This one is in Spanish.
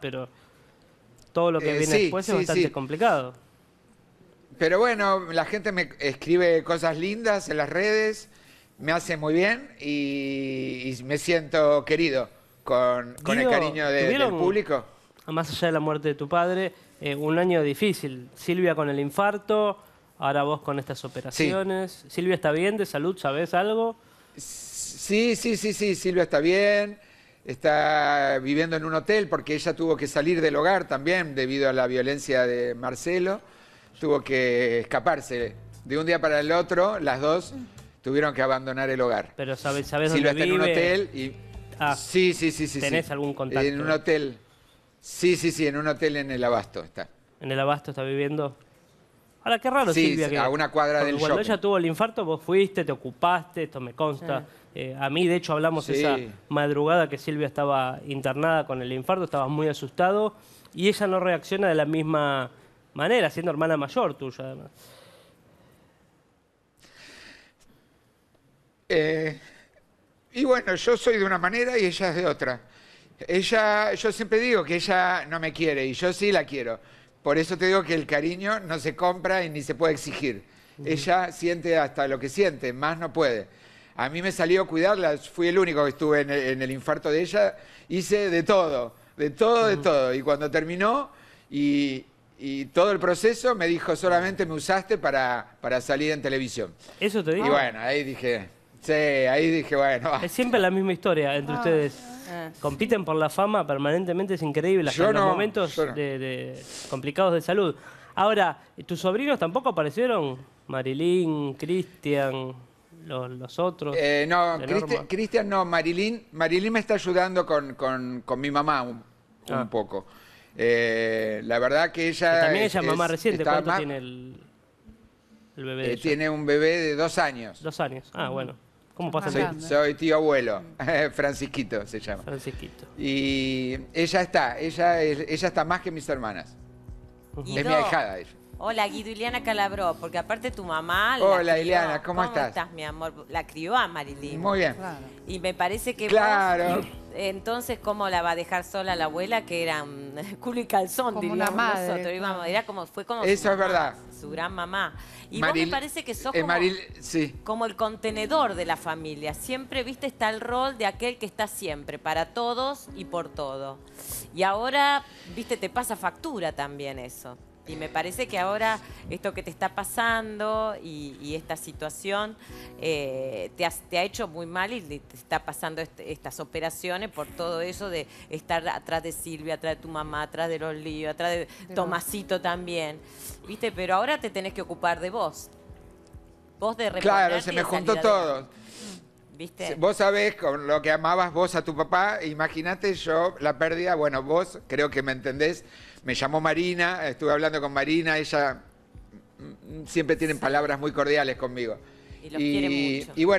pero todo lo que eh, viene después es bastante complicado. Pero bueno, la gente me escribe cosas lindas en las redes, me hace muy bien y, me siento querido con, el cariño del público. Más allá de la muerte de tu padre, eh, un año difícil. Silvia con el infarto, ahora vos con estas operaciones. ¿Silvia está bien de salud? ¿Sabés algo? Sí, sí, sí, sí, Silvia está bien está viviendo en un hotel porque ella tuvo que salir del hogar también debido a la violencia de Marcelo, tuvo que escaparse. De un día para el otro, las dos tuvieron que abandonar el hogar. Pero sabes, sabes dónde está en un hotel y ah, sí, sí, sí, sí. ¿Tenés algún contacto? En un hotel. Sí, sí, sí, en un hotel en el Abasto está. En el Abasto está viviendo. Ahora, qué raro, Silvia. a una cuadra del Cuando ella tuvo el infarto, vos fuiste, te ocupaste, esto me consta. Eh, a mí, de hecho, hablamos esa madrugada que Silvia estaba internada con el infarto, estaba muy asustado y ella no reacciona de la misma manera, siendo hermana mayor tuya, además. Eh, y bueno, yo soy de una manera y ella es de otra. Ella, yo siempre digo que ella no me quiere y yo sí la quiero. Por eso te digo que el cariño no se compra y ni se puede exigir. Ella siente hasta lo que siente, más no puede. A mí me salió cuidarla, fui el único que estuve en el, infarto de ella, hice de todo, de todo, de todo. Y cuando terminó y, todo el proceso me dijo, solamente me usaste para, para salir en televisión. Eso te digo. Y bueno, ahí dije, sí, ahí dije, bueno. Es siempre la misma historia entre ah. ustedes. Ah. Compiten por la fama permanentemente, es increíble. en los momentos De, complicados de salud. Ahora, ¿tus sobrinos tampoco aparecieron? Marilyn, Cristian, los, otros. Eh, no, Cristian no, Marilyn, Marilyn me está ayudando con, mi mamá un, ah. poco. Eh, la verdad que ella... también ella es, mamá reciente, ¿cuánto tiene el, bebé? Eh, tiene un bebé de dos años. Dos años, ah, bueno. ¿Cómo pasa soy, soy tío abuelo, Francisquito se llama. Francisquito. Y ella está, ella, ella está más que mis hermanas. Guido. Es mi ahijada Hola, Guido Ileana Calabró, porque aparte tu mamá. Hola, Ileana, ¿cómo, ¿cómo estás? mi amor? La crió a Marilyn. Muy bien. Y me parece que. Claro entonces, ¿cómo la va a dejar sola la abuela? Que era mm, culo y calzón, diríamos una nosotros. era como, fue como su, gran mamá. Y vos me parece que sos eh, como, como el contenedor de la familia. Siempre, viste, está el rol de aquel que está siempre, para todos y por todo. Y ahora, viste, te pasa factura también eso. Y me parece que ahora esto que te está pasando y, esta situación eh, te, ha hecho muy mal y te está pasando este, estas operaciones por todo eso de estar atrás de Silvia, atrás de tu mamá, atrás de los líos, atrás de, Tomasito también. ¿Viste? Pero ahora te tenés que ocupar de vos. Vos de Claro, se me juntó todo. Vos sabés con lo que amabas vos a tu papá, imagínate yo la pérdida, bueno, vos creo que me entendés, me llamó Marina, estuve hablando con Marina, ella siempre tiene palabras muy cordiales conmigo. Y los quiere mucho. Y bueno,